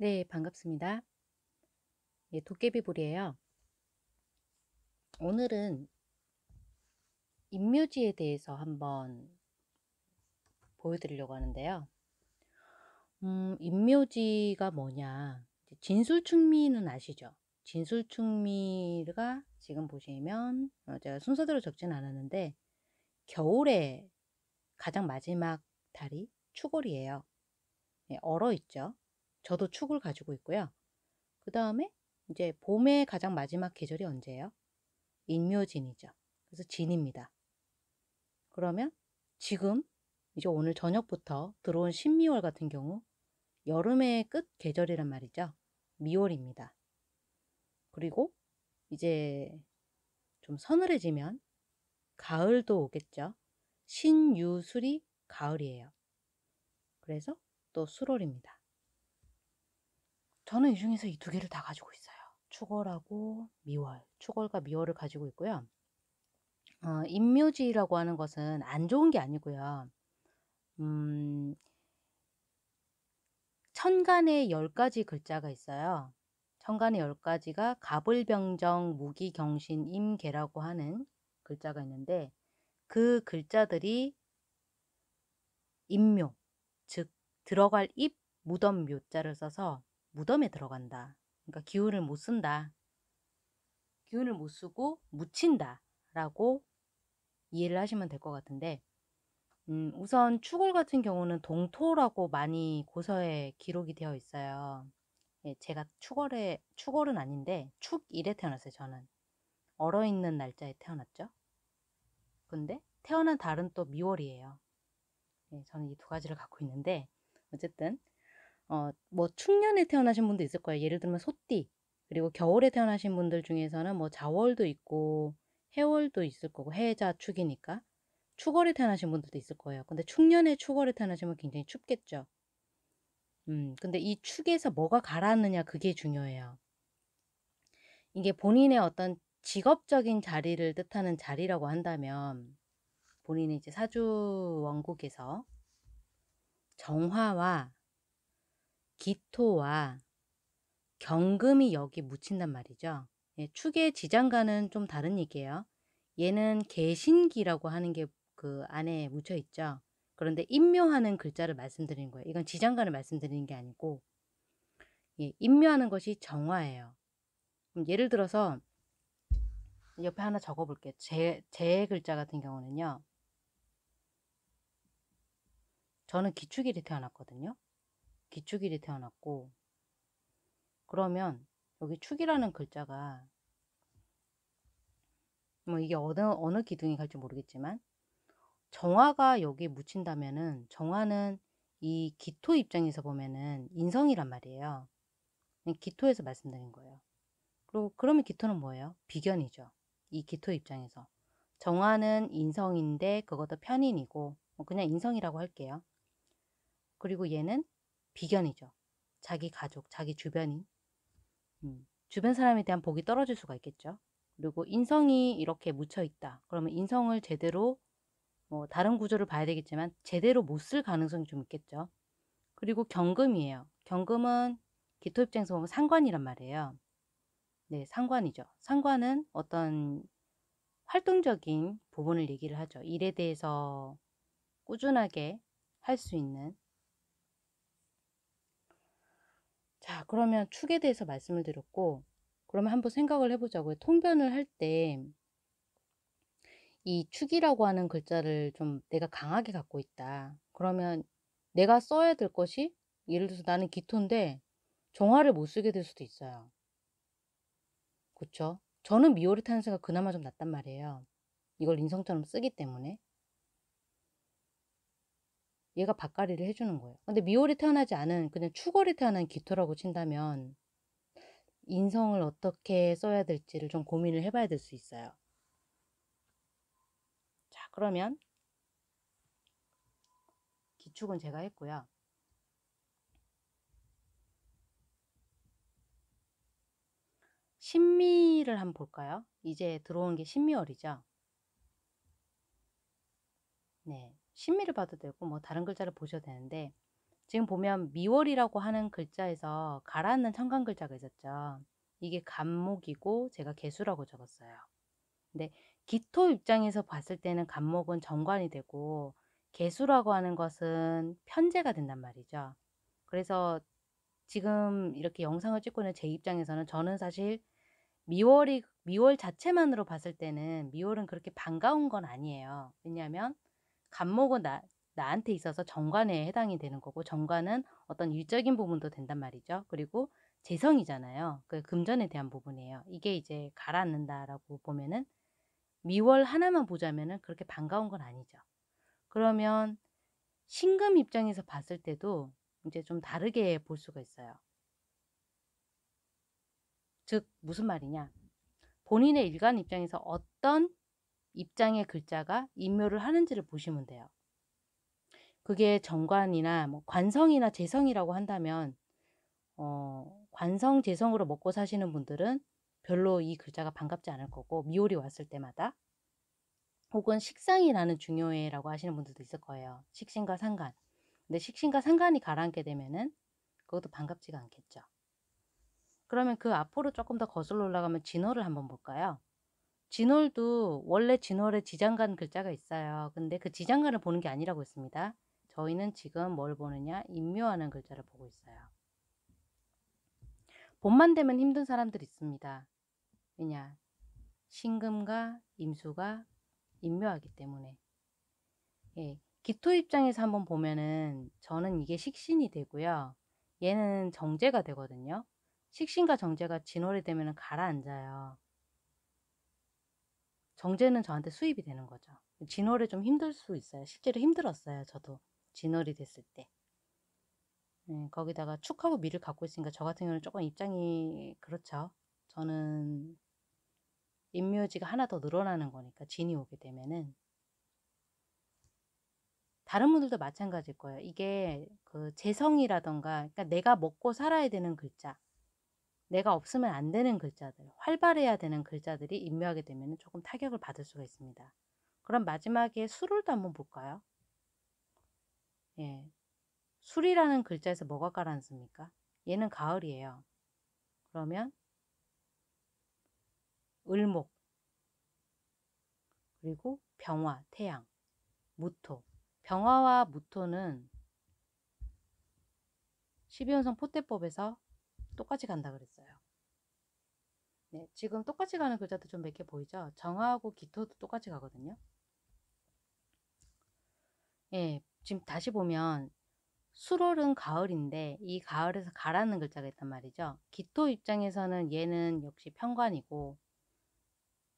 네, 반갑습니다. 예, 도깨비볼이에요. 오늘은 인묘지에 대해서 한번 보여드리려고 하는데요. 음, 인묘지가 뭐냐. 진술충미는 아시죠? 진술충미가 지금 보시면 어, 제가 순서대로 적진 않았는데 겨울에 가장 마지막 달이 추골이에요. 예, 얼어 있죠. 저도 축을 가지고 있고요. 그 다음에 이제 봄의 가장 마지막 계절이 언제예요? 인묘진이죠. 그래서 진입니다. 그러면 지금 이제 오늘 저녁부터 들어온 신미월 같은 경우 여름의 끝 계절이란 말이죠. 미월입니다. 그리고 이제 좀 서늘해지면 가을도 오겠죠. 신유술이 가을이에요. 그래서 또수월입니다 저는 이 중에서 이 두 개를 다 가지고 있어요. 추월하고 미월, 추월과 미월을 가지고 있고요. 어, 인묘지라고 하는 것은 안 좋은 게 아니고요. 음, 천간에 열 가지 글자가 있어요. 천간에 열 가지가 가불병정, 무기경신, 임계라고 하는 글자가 있는데 그 글자들이 임묘, 즉 들어갈 입, 무덤 묘자를 써서 무덤에 들어간다. 그러니까 기운을 못 쓴다. 기운을 못 쓰고 묻힌다. 라고 이해를 하시면 될 것 같은데 음, 우선 추을 같은 경우는 동토라고 많이 고서에 기록이 되어 있어요. 예, 제가 추월에 축월은 아닌데 축일에 태어났어요. 저는 얼어 있는 날짜에 태어났죠. 근데 태어난 달은 또 미월이에요. 예, 저는 이 두 가지를 갖고 있는데 어쨌든 어, 뭐 충년에 태어나신 분도 있을 거예요. 예를 들면 소띠 그리고 겨울에 태어나신 분들 중에서는 뭐 자월도 있고 해월도 있을 거고 해자 축이니까 축월에 태어나신 분들도 있을 거예요. 근데 충년에 축월에 태어나시면 굉장히 춥겠죠. 음, 근데 이 축에서 뭐가 가라앉느냐 그게 중요해요. 이게 본인의 어떤 직업적인 자리를 뜻하는 자리라고 한다면 본인이 이제 사주 원국에서 정화와 기토와 경금이 여기 묻힌단 말이죠. 예, 축의 지장과는 좀 다른 얘기예요. 얘는 개신기라고 하는 게 그 안에 묻혀 있죠. 그런데 임묘하는 글자를 말씀드리는 거예요. 이건 지장간을 말씀드리는 게 아니고 예, 임묘하는 것이 정화예요. 예를 들어서 옆에 하나 적어볼게요. 제, 제 글자 같은 경우는요. 저는 기축일에 태어났거든요. 기축일이 태어났고 그러면 여기 축이라는 글자가 뭐 이게 어느 어느 기둥이 갈지 모르겠지만 정화가 여기에 묻힌다면은 정화는 이 기토 입장에서 보면은 인성이란 말이에요. 기토에서 말씀드린 거예요. 그리고 그러면 기토는 뭐예요? 비견이죠. 이 기토 입장에서 정화는 인성인데 그것도 편인이고 뭐 그냥 인성이라고 할게요. 그리고 얘는 비견이죠. 자기 가족, 자기 주변인. 음, 주변 사람에 대한 복이 떨어질 수가 있겠죠. 그리고 인성이 이렇게 묻혀 있다. 그러면 인성을 제대로 뭐 다른 구조를 봐야 되겠지만 제대로 못 쓸 가능성이 좀 있겠죠. 그리고 경금이에요. 경금은 기토입장에서 보면 상관이란 말이에요. 네, 상관이죠. 상관은 어떤 활동적인 부분을 얘기를 하죠. 일에 대해서 꾸준하게 할 수 있는 자, 그러면 축에 대해서 말씀을 드렸고, 그러면 한번 생각을 해보자고요. 통변을 할 때, 이 축이라고 하는 글자를 좀 내가 강하게 갖고 있다. 그러면 내가 써야 될 것이, 예를 들어서 나는 기토인데, 정화를 못 쓰게 될 수도 있어요. 그쵸? 저는 미오리타는생가 그나마 좀 낫단 말이에요. 이걸 인성처럼 쓰기 때문에. 얘가 밭갈이를 해주는 거예요. 근데 미월이 태어나지 않은 그냥 추월이 태어난 기토라고 친다면 인성을 어떻게 써야 될지를 좀 고민을 해봐야 될 수 있어요. 자 그러면 기축은 제가 했고요. 신미를 한번 볼까요? 이제 들어온 게 신미월이죠. 네. 신미를 봐도 되고 뭐 다른 글자를 보셔도 되는데 지금 보면 미월이라고 하는 글자에서 가라앉는 청간 글자가 있었죠. 이게 간목이고 제가 개수라고 적었어요. 근데 기토 입장에서 봤을 때는 간목은 정관이 되고 개수라고 하는 것은 편제가 된단 말이죠. 그래서 지금 이렇게 영상을 찍고 있는 제 입장에서는 저는 사실 미월이 미월 자체만으로 봤을 때는 미월은 그렇게 반가운 건 아니에요. 왜냐하면 간목은 나, 나한테 있어서 정관에 해당이 되는 거고 정관은 어떤 일적인 부분도 된단 말이죠. 그리고 재성이잖아요. 그 금전에 대한 부분이에요. 이게 이제 가라앉는다라고 보면은 미월 하나만 보자면은 그렇게 반가운 건 아니죠. 그러면 신금 입장에서 봤을 때도 이제 좀 다르게 볼 수가 있어요. 즉 무슨 말이냐? 본인의 일간 입장에서 어떤 입장의 글자가 임묘를 하는지를 보시면 돼요. 그게 정관이나 뭐 관성이나 재성이라고 한다면 어, 관성 재성으로 먹고 사시는 분들은 별로 이 글자가 반갑지 않을 거고 미월이 왔을 때마다 혹은 식상이 나는 중요해라고 하시는 분들도 있을 거예요. 식신과 상간. 근데 식신과 상간이 가라앉게 되면은 그것도 반갑지가 않겠죠. 그러면 그 앞으로 조금 더 거슬러 올라가면 진호를 한번 볼까요? 진월도 원래 진월에 지장간 글자가 있어요. 근데 그 지장간을 보는 게 아니라고 했습니다. 저희는 지금 뭘 보느냐? 임묘하는 글자를 보고 있어요. 봄만 되면 힘든 사람들 있습니다. 왜냐? 신금과 임수가 임묘하기 때문에. 예, 기토 입장에서 한번 보면은 저는 이게 식신이 되고요. 얘는 정제가 되거든요. 식신과 정제가 진월이 되면 가라앉아요. 정제는 저한테 수입이 되는 거죠. 진월에 좀 힘들 수 있어요. 실제로 힘들었어요. 저도 진월이 됐을 때. 네, 거기다가 축하고 미를 갖고 있으니까 저 같은 경우는 조금 입장이 그렇죠. 저는 인묘지가 하나 더 늘어나는 거니까 진이 오게 되면은 다른 분들도 마찬가지일 거예요. 이게 그 재성이라던가 그러니까 내가 먹고 살아야 되는 글자 내가 없으면 안 되는 글자들, 활발해야 되는 글자들이 임력하게 되면 조금 타격을 받을 수가 있습니다. 그럼 마지막에 술을도 한번 볼까요? 예. 술이라는 글자에서 뭐가 깔아놨습니까? 얘는 가을이에요. 그러면 을목 그리고 병화, 태양, 무토 병화와 무토는 12연성 포대법에서 똑같이 간다 그랬어요. 네, 지금 똑같이 가는 글자도 좀 몇 개 보이죠? 정화하고 기토도 똑같이 가거든요. 예, 지금 다시 보면 수월은 가을인데 이 가을에서 가라는 글자가 있단 말이죠. 기토 입장에서는 얘는 역시 평관이고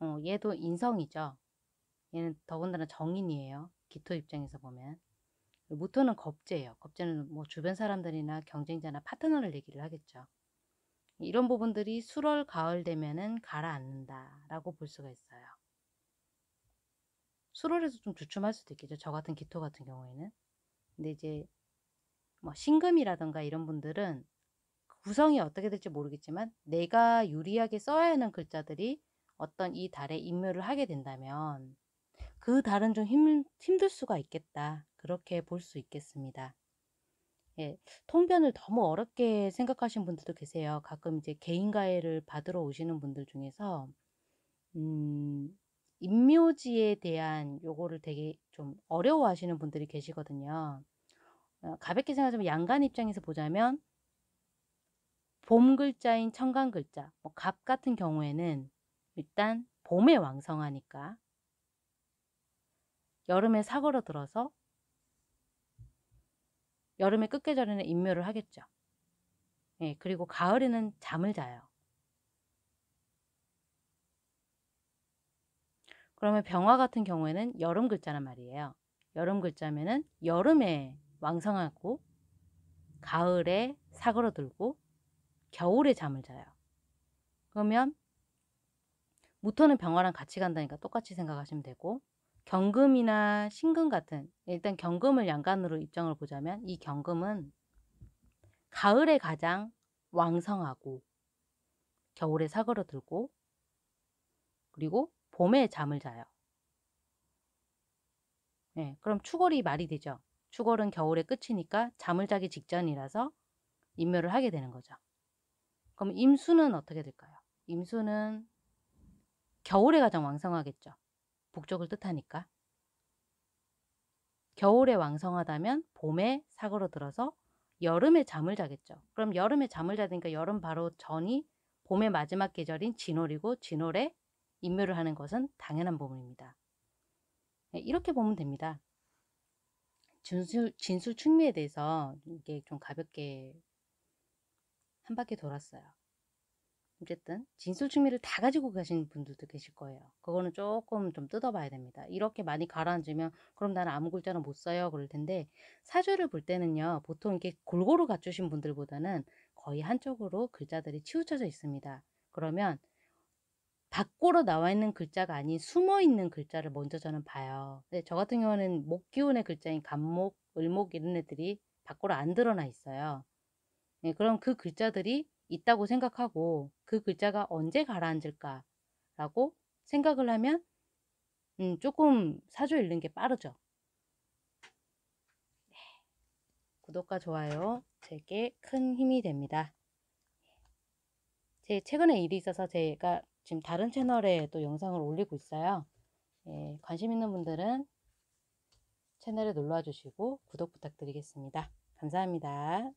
어, 얘도 인성이죠. 얘는 더군다나 정인이에요. 기토 입장에서 보면. 무토는 겁제예요. 겁제는 뭐 주변 사람들이나 경쟁자나 파트너를 얘기를 하겠죠. 이런 부분들이 수월 가을 되면은 가라앉는다라고 볼 수가 있어요. 수월에서 좀 주춤할 수도 있겠죠. 저 같은 기토 같은 경우에는. 근데 이제 뭐 신금이라든가 이런 분들은 그 구성이 어떻게 될지 모르겠지만 내가 유리하게 써야 하는 글자들이 어떤 이 달에 임묘를 하게 된다면 그 달은 좀 힘, 힘들 수가 있겠다. 그렇게 볼 수 있겠습니다. 예, 통변을 너무 어렵게 생각하시는 분들도 계세요. 가끔 이제 개인가해를 받으러 오시는 분들 중에서 음, 임묘지에 대한 요거를 되게 좀 어려워하시는 분들이 계시거든요. 어, 가볍게 생각하자면 양간 입장에서 보자면 봄 글자인 청간 글자, 뭐갑 같은 경우에는 일단 봄에 왕성하니까 여름에 사거로 들어서 여름의 끝계절에는 임묘를 하겠죠. 예, 그리고 가을에는 잠을 자요. 그러면 병화 같은 경우에는 여름 글자란 말이에요. 여름 글자면은 여름에 왕성하고 가을에 사그러들고 겨울에 잠을 자요. 그러면 무토는 병화랑 같이 간다니까 똑같이 생각하시면 되고 경금이나 신금 같은 일단 경금을 양간으로 입장을 보자면 이 경금은 가을에 가장 왕성하고 겨울에 사그러들고 그리고 봄에 잠을 자요. 네, 그럼 추월이 말이 되죠. 추월은 겨울의 끝이니까 잠을 자기 직전이라서 임묘를 하게 되는 거죠. 그럼 임수는 어떻게 될까요? 임수는 겨울에 가장 왕성하겠죠. 북쪽을 뜻하니까. 겨울에 왕성하다면 봄에 사고로들어서 여름에 잠을 자겠죠. 그럼 여름에 잠을 자니까 여름 바로 전이 봄의 마지막 계절인 진월이고 진월에 임묘를 하는 것은 당연한 부분입니다. 네, 이렇게 보면 됩니다. 진술, 진술 충미에 대해서 이게 좀 가볍게 한 바퀴 돌았어요. 어쨌든 진솔충미를 다 가지고 계신 분들도 계실 거예요. 그거는 조금 좀 뜯어봐야 됩니다. 이렇게 많이 가라앉으면 그럼 나는 아무 글자나 못 써요 그럴 텐데 사주를 볼 때는요. 보통 이렇게 골고루 갖추신 분들보다는 거의 한쪽으로 글자들이 치우쳐져 있습니다. 그러면 밖으로 나와 있는 글자가 아닌 숨어 있는 글자를 먼저 저는 봐요. 근데 네, 저 같은 경우는 목 기운의 글자인 간목, 을목 이런 애들이 밖으로 안 드러나 있어요. 네, 그럼 그 글자들이 있다고 생각하고 그 글자가 언제 가라앉을까라고 생각을 하면 음, 조금 사주 읽는 게 빠르죠. 네. 구독과 좋아요 제게 큰 힘이 됩니다. 제 최근에 일이 있어서 제가 지금 다른 채널에 또 영상을 올리고 있어요. 예, 관심 있는 분들은 채널에 놀러와 주시고 구독 부탁드리겠습니다. 감사합니다.